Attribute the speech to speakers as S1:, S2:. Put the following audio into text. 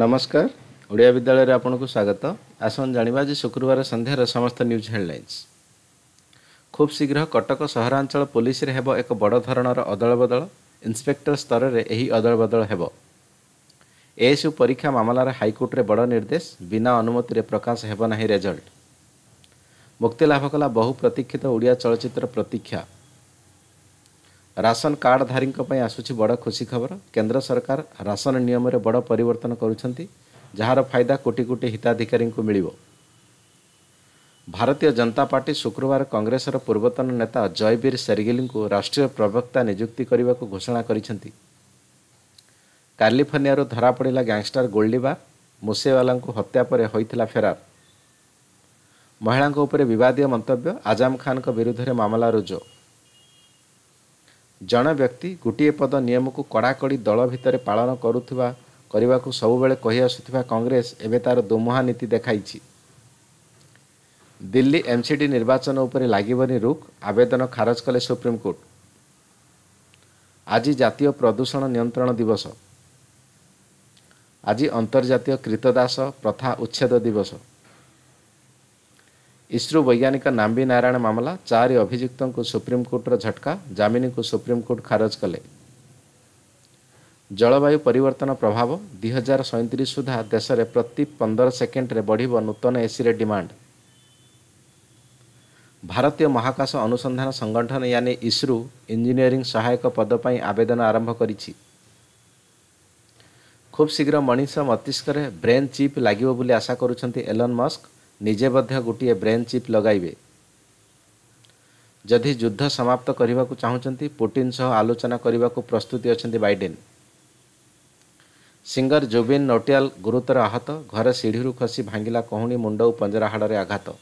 S1: ନମସ୍କାର ଓଡ଼ିଆ ବିଦ୍ୟାଳୟରେ ଆପଣଙ୍କୁ ସ୍ୱାଗତ ଆସନ୍ତୁ ଜାଣିବା ଆଜି ଶୁକ୍ରବାର ସନ୍ଧ୍ୟାର ସମସ୍ତ ନ୍ୟୁଜ୍ ହେଡ୍ଲାଇନ୍ସ ଖୁବ୍ ଶୀଘ୍ର କଟକ ସହରାଞ୍ଚଳ ପୋଲିସରେ ହେବ ଏକ ବଡ଼ ଧରଣର ଅଦଳବଦଳ ଇନ୍ସପେକ୍ଟର ସ୍ତରରେ ଏହି ଅଦଳବଦଳ ହେବ ଏସୁ ପରୀକ୍ଷା ମାମଲାରେ ହାଇକୋର୍ଟରେ ବଡ଼ ନିର୍ଦ୍ଦେଶ ବିନା ଅନୁମତିରେ ପ୍ରକାଶ ହେବ ନାହିଁ ରେଜଲ୍ଟ ମୁକ୍ତିଲାଭ କଲା ବହୁ ପ୍ରତୀକ୍ଷିତ ଓଡ଼ିଆ ଚଳଚ୍ଚିତ୍ର ପ୍ରତୀକ୍ଷା ରାସନ କାର୍ଡ଼ଧାରୀଙ୍କ ପାଇଁ ଆସୁଛି ବଡ଼ ଖୁସି ଖବର କେନ୍ଦ୍ର ସରକାର ରାସନ ନିୟମରେ ବଡ଼ ପରିବର୍ତ୍ତନ କରୁଛନ୍ତି ଯାହାର ଫାଇଦା କୋଟି କୋଟି ହିତାଧିକାରୀଙ୍କୁ ମିଳିବ ଭାରତୀୟ ଜନତା ପାର୍ଟି ଶୁକ୍ରବାର କଂଗ୍ରେସର ପୂର୍ବତନ ନେତା ଜୟବୀର ସେରଗିଲ୍ଙ୍କୁ ରାଷ୍ଟ୍ରୀୟ ପ୍ରବକ୍ତା ନିଯୁକ୍ତି କରିବାକୁ ଘୋଷଣା କରିଛନ୍ତି କାଲିଫର୍ଣ୍ଣିଆରୁ ଧରାପଡ଼ିଲା ଗ୍ୟାଙ୍ଗଷ୍ଟର ଗୋଲ୍ଡିବା ମୁସେୱାଲାଙ୍କୁ ହତ୍ୟା ପରେ ହୋଇଥିଲା ଫେରାର ମହିଳାଙ୍କ ଉପରେ ବିବାଦୀୟ ମନ୍ତବ୍ୟ ଆଜାମ ଖାନ୍ଙ୍କ ବିରୁଦ୍ଧରେ ମାମଲା ରୁଜୁ ଜଣେ ବ୍ୟକ୍ତି ଗୋଟିଏ ପଦ ନିୟମକୁ କଡ଼ାକଡ଼ି ଦଳ ଭିତରେ ପାଳନ କରୁଥିବା କରିବାକୁ ସବୁବେଳେ କହିଆସୁଥିବା କଂଗ୍ରେସ ଏବେ ତାର ଦୁମୁହା ନୀତି ଦେଖାଇଛି ଦିଲ୍ଲୀ ଏମ୍ସିଡି ନିର୍ବାଚନ ଉପରେ ଲାଗିବନି ରୁକ୍ ଆବେଦନ ଖାରଜ କଲେ ସୁପ୍ରିମକୋର୍ଟ ଆଜି ଜାତୀୟ ପ୍ରଦୂଷଣ ନିୟନ୍ତ୍ରଣ ଦିବସ ଆଜି ଅନ୍ତର୍ଜାତୀୟ କ୍ରୀତଦାସ ପ୍ରଥା ଉଚ୍ଛେଦ ଦିବସ ଇସ୍ରୋ ବୈଜ୍ଞାନିକ ନାମ୍ବି ନାରାୟଣ ମାମଲା ଚାରି ଅଭିଯୁକ୍ତଙ୍କୁ ସୁପ୍ରିମକୋର୍ଟର ଝଟକା ଜାମିନକୁ ସୁପ୍ରିମକୋର୍ଟ ଖାରଜ କଲେ ଜଳବାୟୁ ପରିବର୍ତ୍ତନ ପ୍ରଭାବ ଦୁଇ ହଜାର ସଇଁତିରିଶ ସୁଦ୍ଧା ଦେଶରେ ପ୍ରତି ପନ୍ଦର ସେକେଣ୍ଡରେ ବଢ଼ିବ ନୂତନ ଏସିର ଡିମାଣ୍ଡ ଭାରତୀୟ ମହାକାଶ ଅନୁସନ୍ଧାନ ସଂଗଠନ ୟାନି ଇସ୍ରୋ ଇଞ୍ଜିନିୟରିଂ ସହାୟକ ପଦ ପାଇଁ ଆବେଦନ ଆରମ୍ଭ କରିଛି ଖୁବ୍ ଶୀଘ୍ର ମଣିଷ ମସ୍ତିଷ୍କରେ ବ୍ରେନ୍ ଚିପ୍ ଲାଗିବ ବୋଲି ଆଶା କରୁଛନ୍ତି ଏଲନ୍ ମସ୍କ ନିଜେ ମଧ୍ୟ ଗୋଟିଏ ବ୍ରେନ୍ ଚିପ୍ ଲଗାଇବେ ଯଦି ଯୁଦ୍ଧ ସମାପ୍ତ କରିବାକୁ ଚାହୁଁଛନ୍ତି ପୁଟିନ ସହ ଆଲୋଚନା କରିବାକୁ ପ୍ରସ୍ତୁତି ଅଛନ୍ତି ବାଇଡେନ୍ ସିଙ୍ଗର ଜୁବିନ୍ ନୋଟିଆଲ ଗୁରୁତର ଆହତ ଘରେ ସିଢ଼ିରୁ ଖସି ଭାଙ୍ଗିଲା କହୁଣୀ ମୁଣ୍ଡ ଓ ପଞ୍ଜରା ହାଡ଼ରେ ଆଘାତ